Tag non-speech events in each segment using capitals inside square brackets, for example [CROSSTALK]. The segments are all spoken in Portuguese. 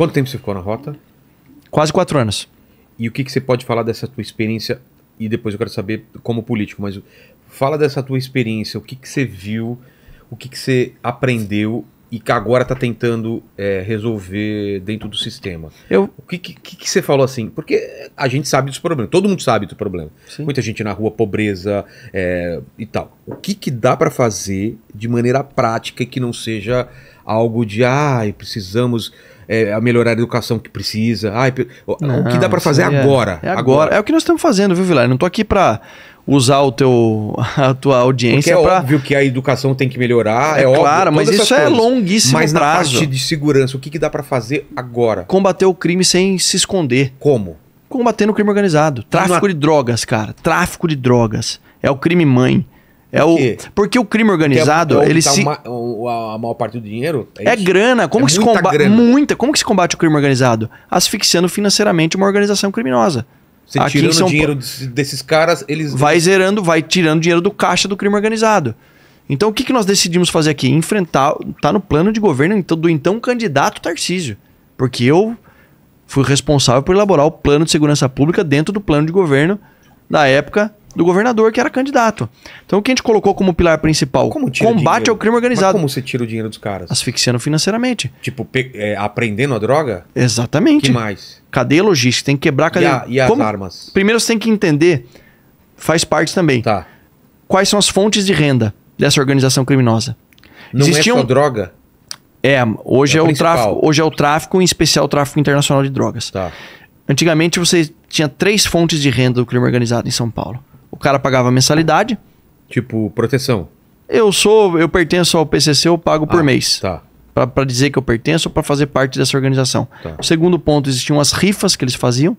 Quanto tempo você ficou na rota? Quase quatro anos. E o que, que você pode falar dessa tua experiência? E depois eu quero saber como político, mas fala dessa tua experiência, o que, que você viu, o que, que você aprendeu e que agora está tentando é, resolver dentro do sistema. Eu... O que, que, que, você falou assim? Porque a gente sabe dos problemas, todo mundo sabe do problema. Sim. Muita gente na rua, pobreza é, e tal. O que, que dá para fazer de maneira prática que não seja algo de, ai, precisamos é, melhorar a educação que precisa, ai, não, o que dá para fazer é. agora, é, é agora, agora. É o que nós estamos fazendo, viu, Vilar? Não tô aqui para usar o teu, [LAUGHS] a tua audiência. Porque é pra... óbvio que a educação tem que melhorar. É, é óbvio, claro, mas isso é longuíssimo mas prazo. na parte de segurança, o que, que dá para fazer agora? Combater o crime sem se esconder. Como? Combatendo o crime organizado. Tráfico de drogas, cara. Tráfico de drogas. É o crime mãe. É o, porque o crime é organizado, é, é ele tá se. Uma, a, maior parte do dinheiro. É, é grana. Como é que se combate. Muita. Como que se combate o crime organizado? Asfixiando financeiramente uma organização criminosa. Você Aqui tirando São dinheiro desses caras, eles. Vai zerando, vai tirando dinheiro do caixa do crime organizado. Então o que, que nós decidimos fazer aqui? Enfrentar. Tá no plano de governo então, do então candidato Tarcísio. Porque eu fui responsável por elaborar o plano de segurança pública dentro do plano de governo da época do governador que era candidato. Então o que a gente colocou como pilar principal? Como Combate ao crime organizado. Mas como você tira o dinheiro dos caras? Asfixiando financeiramente. Tipo, é, aprendendo a droga? Exatamente. que mais? Cadeia logística, tem que quebrar cadeia. E, a, e as como... armas? Primeiro você tem que entender, faz parte também. Tá. Quais são as fontes de renda dessa organização criminosa? Não é Existiam... é só droga? É, hoje é, é o tráfico, hoje é o tráfico, em especial o tráfico internacional de drogas. Tá. Antigamente você tinha três fontes de renda do crime organizado em São Paulo cara pagava mensalidade. Tipo, proteção. Eu sou, eu pertenço ao PCC, eu pago ah, por mês. Tá. Para dizer que eu pertenço ou para fazer parte dessa organização. Tá. O segundo ponto, existiam as rifas que eles faziam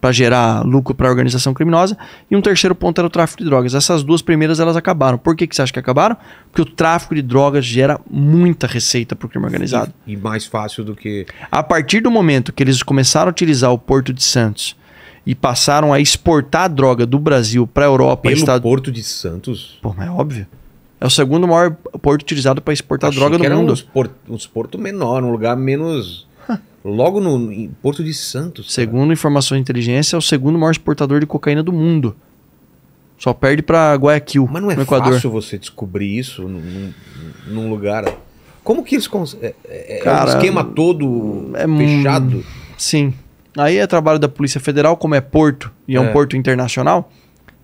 para gerar lucro para a organização criminosa. E um terceiro ponto era o tráfico de drogas. Essas duas primeiras elas acabaram. Por que, que você acha que acabaram? Porque o tráfico de drogas gera muita receita para o crime organizado. E, e mais fácil do que. A partir do momento que eles começaram a utilizar o Porto de Santos e passaram a exportar droga do Brasil para a Europa. Pelo Estado... Porto de Santos? Pô, mas é óbvio. É o segundo maior porto utilizado para exportar Achei droga do mundo. Uns, por... uns portos menor, um lugar menos. Logo no Porto de Santos. Segundo cara. informações de inteligência, é o segundo maior exportador de cocaína do mundo. Só perde para Guayaquil. Mas não é fácil você descobrir isso num, num lugar. Como que eles conseguem? É, é, é, um esquema todo é, fechado? Sim. Aí é trabalho da Polícia Federal, como é porto e é, é. um porto internacional.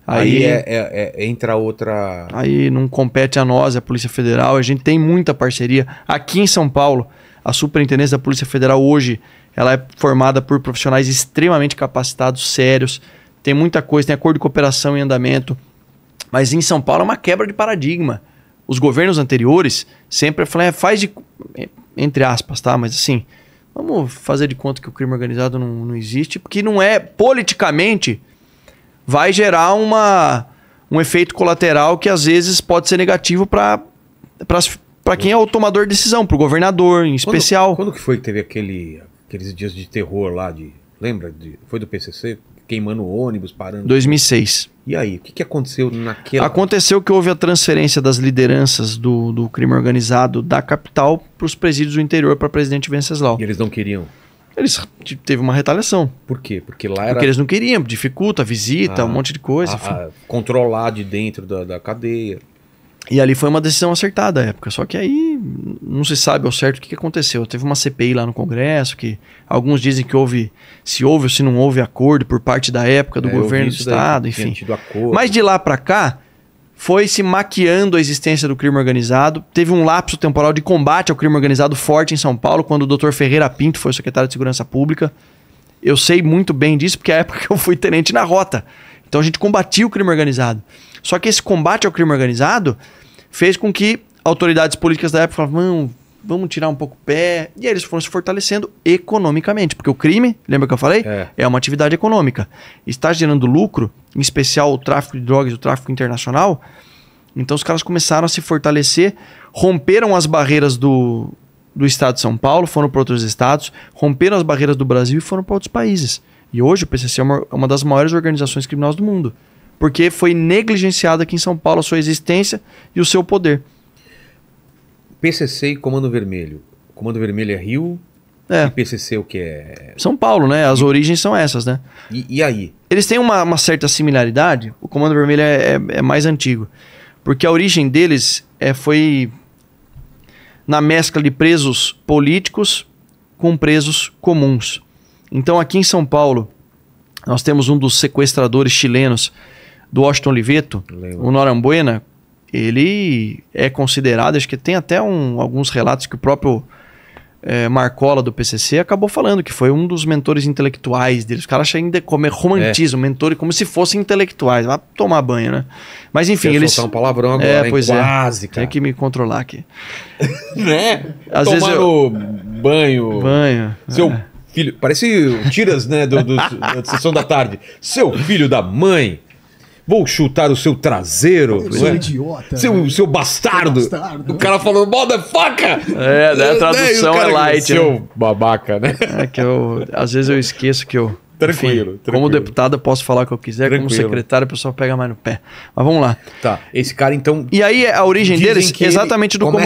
Aí, aí é, é, é, é, entra outra. Aí não compete a nós, é a Polícia Federal. A gente tem muita parceria. Aqui em São Paulo, a Superintendência da Polícia Federal hoje ela é formada por profissionais extremamente capacitados, sérios. Tem muita coisa, tem acordo de cooperação em andamento. Mas em São Paulo é uma quebra de paradigma. Os governos anteriores sempre é, faz de. Entre aspas, tá? Mas assim, Vamos fazer de conta que o crime organizado não, não existe, porque não é politicamente vai gerar uma, um efeito colateral que às vezes pode ser negativo para para quem é o tomador de decisão, para o governador em especial. Quando, quando, que foi que teve aquele, aqueles dias de terror lá de lembra de, foi do PCC queimando ônibus, parando. 2006. E aí, o que, que aconteceu naquela. Aconteceu que houve a transferência das lideranças do, do crime organizado da capital para os presídios do interior, para presidente Venceslau. E eles não queriam? Eles teve uma retaliação. Por quê? Porque lá era. Porque eles não queriam, dificulta, a visita, ah, um monte de coisa. A, a, controlar de dentro da, da cadeia. E ali foi uma decisão acertada à época. Só que aí não se sabe ao certo o que aconteceu. Teve uma CPI lá no Congresso que alguns dizem que houve, se houve ou se não houve acordo por parte da época do é, governo do Estado, daí, enfim. Mas de lá para cá foi se maquiando a existência do crime organizado. Teve um lapso temporal de combate ao crime organizado forte em São Paulo quando o Dr. Ferreira Pinto foi secretário de Segurança Pública. Eu sei muito bem disso porque é a época que eu fui tenente na rota. Então a gente combatia o crime organizado. Só que esse combate ao crime organizado fez com que autoridades políticas da época falavam, vamos tirar um pouco o pé. E aí eles foram se fortalecendo economicamente, porque o crime, lembra que eu falei? É, é uma atividade econômica. Está gerando lucro, em especial o tráfico de drogas, o tráfico internacional. Então os caras começaram a se fortalecer, romperam as barreiras do, do estado de São Paulo, foram para outros estados, romperam as barreiras do Brasil e foram para outros países. E hoje o PCC é uma, é uma das maiores organizações criminais do mundo porque foi negligenciada aqui em São Paulo a sua existência e o seu poder. PCC e Comando Vermelho. Comando Vermelho é Rio. É. E PCC é o que é? São Paulo, né? As e... origens são essas, né? E, e aí? Eles têm uma, uma, certa similaridade. O Comando Vermelho é, é, é mais antigo. Porque a origem deles é, foi na mescla de presos políticos com presos comuns. Então aqui em São Paulo, nós temos um dos sequestradores chilenos do Washington Liveto, Lembra. o Norambuena, ele é considerado, acho que tem até um, alguns relatos que o próprio é, Marcola do PCC acabou falando que foi um dos mentores intelectuais dele. Os caras acham ainda como é romantismo, é. mentor como se fossem intelectuais. Vai tomar banho, né? Mas enfim, eles. um palavrão é, agora, é, pois Quase, é. Cara. Tem que me controlar aqui. [LAUGHS] né? Às Tomar vezes eu... banho. Banho. Seu é. filho. Parece tiras, né? Do, do, da sessão da tarde. Seu filho da mãe. Vou chutar o seu traseiro. Seu é? idiota. Seu, né? seu bastardo. bastardo. O cara falando motherfucker. É, né? a né? tradução é, é light. Seu né? babaca, né? É que eu. Às vezes eu esqueço que eu. Tranquilo, Enfim, tranquilo. Como deputado, eu posso falar o que eu quiser. Tranquilo. Como secretário, o pessoal pega mais no pé. Mas vamos lá. Tá. Esse cara, então. E aí, a origem deles é exatamente do, com...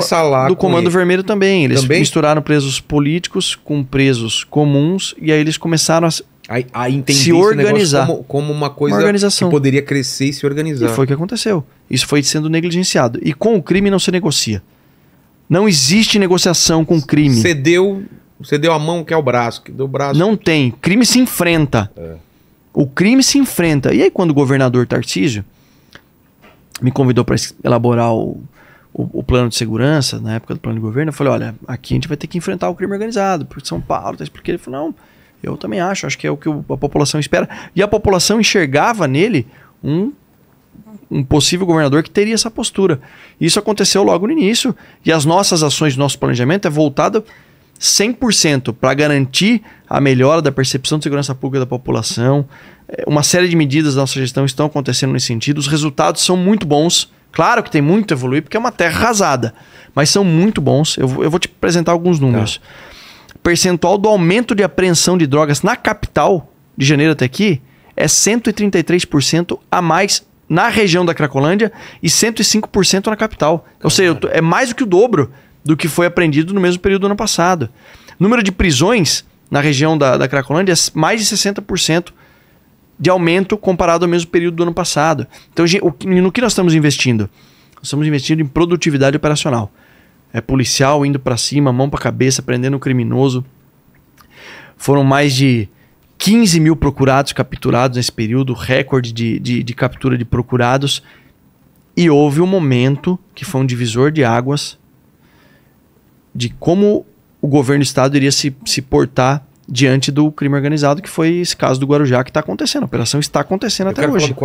do Comando ele. Vermelho também. Eles também? misturaram presos políticos com presos comuns. E aí, eles começaram a a, a entender se organizar como, como, uma coisa uma organização. que poderia crescer e se organizar. E foi o que aconteceu. Isso foi sendo negligenciado. E com o crime não se negocia. Não existe negociação com crime. Cedeu, cedeu a mão que é o braço, que do braço. Não tem. Crime se enfrenta. É. O crime se enfrenta. E aí quando o governador Tarcísio me convidou para elaborar o, o, o, plano de segurança na época do plano de governo, eu falei, olha, aqui a gente vai ter que enfrentar o crime organizado, porque São Paulo, tá- porque ele falou, não, eu também acho, acho que é o que a população espera. E a população enxergava nele um, um possível governador que teria essa postura. Isso aconteceu logo no início. E as nossas ações, nosso planejamento é voltado 100% para garantir a melhora da percepção de segurança pública da população. É, uma série de medidas da nossa gestão estão acontecendo nesse sentido. Os resultados são muito bons. Claro que tem muito a evoluir, porque é uma terra arrasada, mas são muito bons. Eu, eu vou te apresentar alguns números. Tá percentual do aumento de apreensão de drogas na capital, de janeiro até aqui, é 133% a mais na região da Cracolândia e 105% na capital. Ou seja, é mais do que o dobro do que foi apreendido no mesmo período do ano passado. Número de prisões na região da, da Cracolândia é mais de 60% de aumento comparado ao mesmo período do ano passado. Então, no que nós estamos investindo? Nós estamos investindo em produtividade operacional é, policial indo para cima, mão para cabeça, prendendo um criminoso. Foram mais de 15 mil procurados capturados nesse período, recorde de, de, de captura de procurados. E houve um momento que foi um divisor de águas de como o governo do estado iria se, se portar diante do crime organizado, que foi esse caso do Guarujá que está acontecendo. A operação está acontecendo Eu até hoje.